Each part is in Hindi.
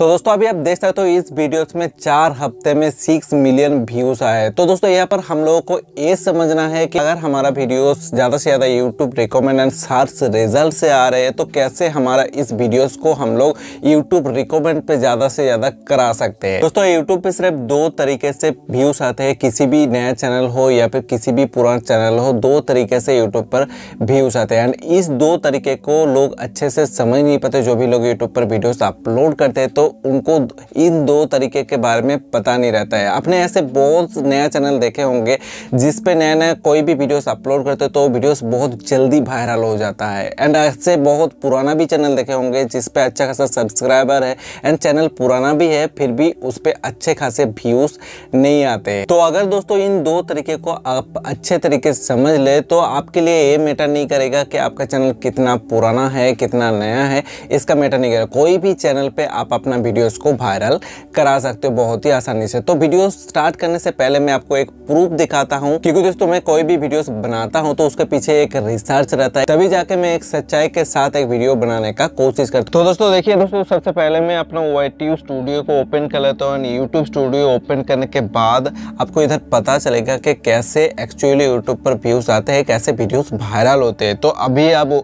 तो दोस्तों अभी आप देख सकते हो तो इस वीडियोस में चार हफ्ते में सिक्स मिलियन व्यूज आए तो दोस्तों यहाँ पर हम लोगों को ये समझना है कि अगर हमारा वीडियोस ज़्यादा से ज़्यादा YouTube recommend and search result से आ रहे हैं तो कैसे हमारा इस वीडियोस को हम लोग यूट्यूब रिकमेंड पे ज़्यादा से ज़्यादा करा सकते हैं दोस्तों यूट्यूब पे सिर्फ दो तरीके से व्यूज आते हैं किसी भी नया चैनल हो या फिर किसी भी पुराना चैनल हो दो तरीके से यूट्यूब पर व्यूज आते हैं एंड इस दो तरीके को लोग अच्छे से समझ नहीं पाते जो भी लोग यूट्यूब पर वीडियोज अपलोड करते हैं तो उनको इन दो तरीके के बारे में पता नहीं रहता है आपने ऐसे बहुत नया चैनल देखे होंगे जिस पे नया नया कोई भी वीडियोस अपलोड करते तो वीडियोस बहुत जल्दी वायरल हो जाता है एंड ऐसे बहुत पुराना भी चैनल देखे होंगे जिस पे अच्छा खासा सब्सक्राइबर है एंड चैनल पुराना भी है फिर भी उस पर अच्छे खासे व्यूज़ नहीं आते तो अगर दोस्तों इन दो तरीके को आप अच्छे तरीके से समझ ले तो आपके लिए ये मैटर नहीं करेगा कि आपका चैनल कितना पुराना है कितना नया है इसका मैटर नहीं करेगा कोई भी चैनल पर आप अपने अपना वीडियोस को वायरल करा सकते हो बहुत ही आसानी से तो वीडियो स्टार्ट करने से पहले मैं आपको एक प्रूफ दिखाता हूँ क्योंकि दोस्तों मैं कोई भी वीडियोस बनाता हूँ तो उसके पीछे एक रिसर्च रहता है तभी जाके मैं एक सच्चाई के साथ एक वीडियो बनाने का कोशिश करता हूँ तो दोस्तों देखिए दोस्तों सबसे पहले मैं अपना ओ स्टूडियो को ओपन कर लेता हूँ यूट्यूब स्टूडियो ओपन करने के बाद आपको इधर पता चलेगा कि कैसे एक्चुअली यूट्यूब पर व्यूज आते हैं कैसे वीडियोस वायरल होते हैं तो अभी आप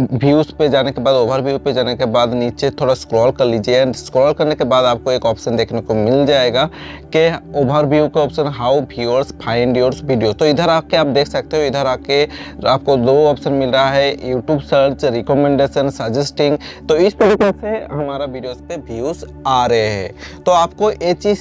व्यूज पे जाने के बाद ओवर व्यू पे जाने के बाद नीचे थोड़ा स्क्रॉल कर लीजिए एंड स्क्रॉल करने के बाद आपको एक ऑप्शन देखने को मिल जाएगा कि ओवर व्यू का option how viewers find yours video तो इधर आके आप देख सकते हो इधर आके आपको दो ऑप्शन मिल रहा है यूट्यूब सर्च रिकमेंडेशन सजेस्टिंग तो इस तरीके से हमारा वीडियोज पे व्यूज़ आ रहे हैं तो आपको ये चीज़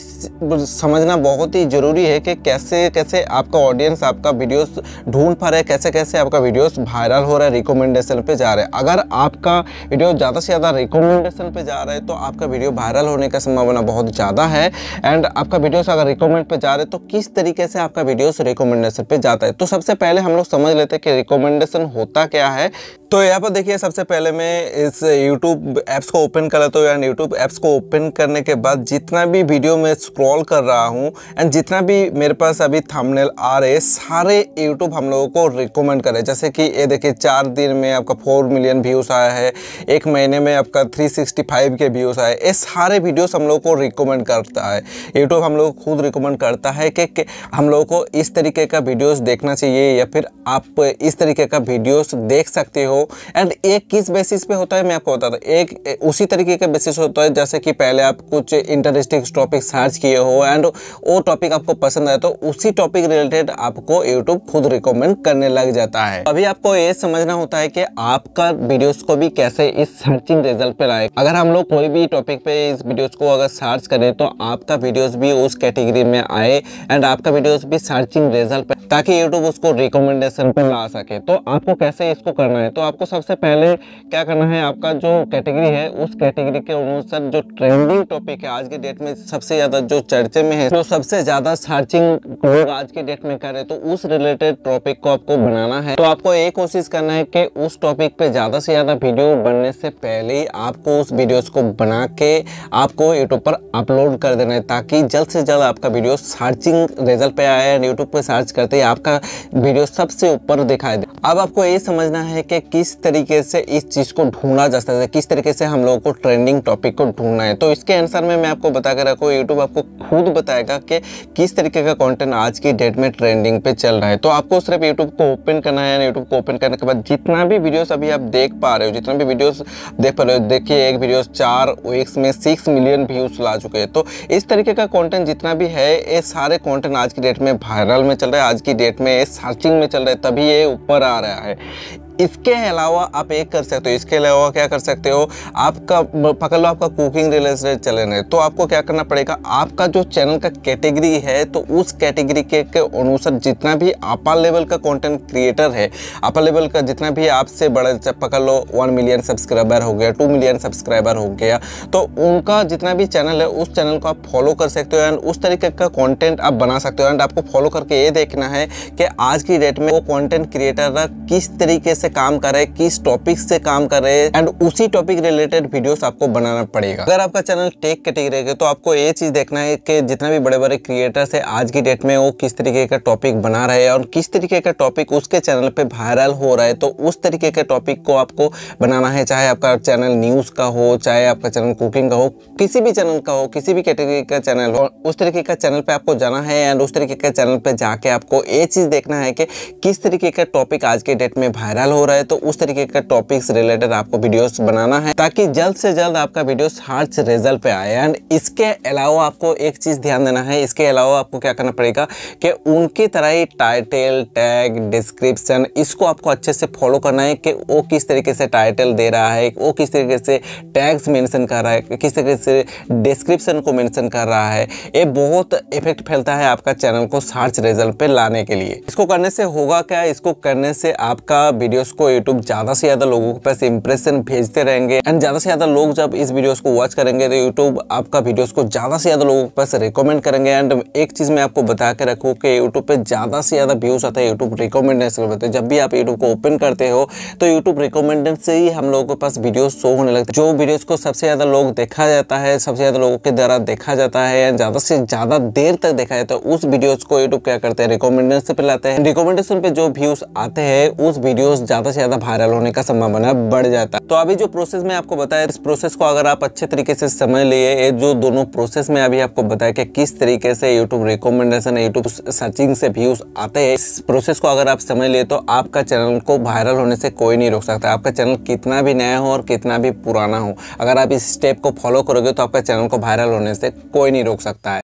समझना बहुत ही ज़रूरी है कि कैसे कैसे आपका ऑडियंस आपका वीडियोस ढूंढ पा रहे हैं कैसे कैसे आपका वीडियोस वायरल हो रहा है रिकमेंडेशन पे जा रहा है अगर आपका वीडियो ज़्यादा से ज़्यादा रिकमेंडेशन पे जा रहा है तो आपका वीडियो वायरल होने का संभावना बहुत ज़्यादा है एंड आपका वीडियोस अगर रिकमेंड पर जा रहे तो किस तरीके से आपका वीडियोस रिकमेंडेशन पे जाता है तो सबसे पहले हम लोग समझ लेते हैं कि रिकमेंडेशन होता क्या है तो यहाँ पर देखिए सबसे पहले मैं इस यूट्यूब ऐप्स को ओपन कर लेता हूँ एंड YouTube ऐप्स को ओपन करने के बाद जितना भी वीडियो मैं स्क्रॉल कर रहा हूँ एंड जितना भी मेरे पास अभी थंबनेल आ रहे सारे यूट्यूब हम लोगों को रिकमेंड करे जैसे कि ये देखिए चार दिन में आपका फोर मिलियन व्यूज़ आया है एक महीने में आपका थ्री के व्यूज़ आए ये सारे वीडियोस हम लोग को रिकमेंड करता है यूट्यूब हम लोग खुद रिकमेंड करता है कि हम लोगों को इस तरीके का वीडियोस देखना चाहिए या फिर आप इस तरीके का वीडियोस देख सकते हो एंड एक किस बेसिस पे होता है मैं आपको बताता हूँ एक उसी तरीके का बेसिस होता है जैसे कि पहले आप कुछ इंटरेस्टिंग टॉपिक सर्च किए हो एंड वो टॉपिक आपको पसंद आए तो उसी टॉपिक रिलेटेड आपको यूट्यूब खुद रिकमेंड करने लग जाता है अभी आपको ये समझना होता है कि आपका वीडियोस को भी कैसे इस सर्चिंग रिजल्ट पर लाए अगर हम लोग कोई भी टॉपिक टॉपिक पे इस वीडियोस को अगर सर्च करें तो आपका वीडियोस भी उस कैटेगरी में आए एंड आपका वीडियोस भी सर्चिंग रिजल्ट पर ताकि यूट्यूब उसको रिकमेंडेशन पे ला सके तो आपको कैसे इसको करना है तो आपको सबसे पहले क्या करना है आपका जो कैटेगरी है उस कैटेगरी के अनुसार जो ट्रेंडिंग टॉपिक है आज के डेट में सबसे ज़्यादा जो चर्चे में है जो सबसे ज़्यादा सर्चिंग लोग आज के डेट में करें तो उस रिलेटेड टॉपिक को आपको बनाना है तो आपको ये कोशिश करना है कि उस टॉपिक पे ज़्यादा से ज़्यादा वीडियो बनने से पहले ही आपको उस वीडियोस को बना के करके आपको यूट्यूब पर अपलोड कर देना है ताकि जल्द से जल्द आपका वीडियो सर्चिंग रिजल्ट पे आए एंड यूट्यूब पर सर्च करते ही आपका वीडियो सबसे ऊपर दिखाई दे अब आपको ये समझना है कि किस तरीके से इस चीज़ को ढूंढा जा सकता है किस तरीके से हम लोगों को ट्रेंडिंग टॉपिक को ढूंढना है तो इसके आंसर में मैं आपको बता कर रखूँ यूट्यूब आपको खुद बताएगा कि किस तरीके का कॉन्टेंट आज की डेट में ट्रेंडिंग पे चल रहा है तो आपको सिर्फ यूट्यूब को ओपन करना है यूट्यूब को ओपन करने के बाद जितना भी वीडियोज़ अभी आप देख पा रहे हो जितना भी वीडियोज़ देख पा रहे हो देखिए एक वीडियोस चार वीक्स इसमें सिक्स मिलियन व्यूज ला चुके हैं तो इस तरीके का कॉन्टेंट जितना भी है ये सारे कॉन्टेंट आज की डेट में वायरल में चल रहा है आज की डेट में सर्चिंग में चल रहा है तभी ये ऊपर आ रहा है इसके अलावा आप एक कर सकते हो इसके अलावा क्या कर सकते हो आपका पकड़ लो आपका कुकिंग रिलेटेड चैनल है तो आपको क्या करना पड़ेगा आपका जो चैनल का कैटेगरी है तो उस कैटेगरी के, अनुसार जितना भी आपा लेवल का कंटेंट क्रिएटर है आपा लेवल का जितना भी आपसे बड़ा पकड़ लो वन मिलियन सब्सक्राइबर हो गया टू मिलियन सब्सक्राइबर हो गया तो उनका जितना भी चैनल है उस चैनल को आप फॉलो कर सकते हो एंड उस तरीके का कॉन्टेंट आप बना सकते हो एंड आपको फॉलो करके ये देखना है कि आज की डेट में वो कॉन्टेंट क्रिएटर किस तरीके से से काम कर रहे किस टॉपिक से काम कर रहे एंड उसी टॉपिक रिलेटेड वीडियो आपको बनाना पड़ेगा अगर आपका चैनल टेक कैटेगरी के तो आपको ये चीज देखना है कि जितने भी बड़े बड़े क्रिएटर्स है आज की डेट में वो किस तरीके का टॉपिक बना रहे हैं और किस तरीके का टॉपिक उसके चैनल पे वायरल हो रहा है तो उस तरीके के टॉपिक को आपको बनाना है चाहे आपका चैनल न्यूज का हो चाहे आपका चैनल कुकिंग का हो किसी भी चैनल का हो किसी भी कैटेगरी का चैनल हो उस तरीके का चैनल पे आपको जाना है एंड उस तरीके के चैनल पे जाके आपको ये चीज देखना है कि किस तरीके का टॉपिक आज के डेट में वायरल हो रहा है तो उस तरीके का टॉपिक्स रिलेटेड आपको वीडियोस बनाना है ताकि जल्द से जल्द आपका वीडियोस हार्ड रिजल्ट पे आए एंड इसके अलावा आपको एक चीज़ ध्यान देना है इसके अलावा आपको क्या करना पड़ेगा कि उनकी तरह ही टाइटल टैग डिस्क्रिप्शन इसको आपको अच्छे से फॉलो करना है कि वो किस तरीके से टाइटल दे रहा है वो किस तरीके से टैग्स मेंशन कर रहा है किस तरीके से डिस्क्रिप्शन को मेंशन कर रहा है ये बहुत इफेक्ट फैलता है आपका चैनल को सर्च रिजल्ट पे लाने के लिए इसको करने से होगा क्या इसको करने से आपका वीडियो इसको यूट्यूब ज्यादा से ज्यादा लोगों के पास इंप्रेशन भेजते रहेंगे एंड ज्यादा से ज्यादा लोग जब इस वीडियोस को वॉच करेंगे तो यूट्यूब आपका वीडियोस को ज्यादा से ज्यादा लोगों के पास रिकमेंड करेंगे एंड एक चीज मैं आपको बता के रखू कि यूट्यूब पे ज्यादा से ज्यादा व्यूज आता है यूट्यूब रिकमेंडेशन करते जब भी आप यूट्यूब को ओपन करते हो तो यूट्यूब रिकमेंडेशन से ही हम लोगों के पास वीडियो शो होने लगते जो वीडियोज को सबसे ज्यादा लोग देखा जाता है सबसे ज्यादा लोगों के द्वारा देखा जाता है एंड ज्यादा से ज्यादा देर तक देखा जाता है उस वीडियोज को यूट्यूब क्या करते हैं रिकॉमेंडेशन पे लाते हैं रिकॉमेंडेशन पे जो व्यूज आते हैं उस वीडियोज ज़्यादा से ज़्यादा वायरल होने का संभावना बढ़ जाता है तो अभी जो प्रोसेस मैं आपको बताया इस प्रोसेस को अगर आप अच्छे तरीके से समझ लिए जो दोनों प्रोसेस में अभी आपको बताया कि किस तरीके से यूट्यूब रिकमेंडेशन यूट्यूब सर्चिंग से व्यूज आते हैं इस प्रोसेस को अगर आप समझ लिए तो आपका चैनल को वायरल होने से कोई नहीं रोक सकता आपका चैनल कितना भी नया हो और कितना भी पुराना हो अगर आप इस स्टेप को फॉलो करोगे तो आपका चैनल को वायरल होने से कोई नहीं रोक सकता है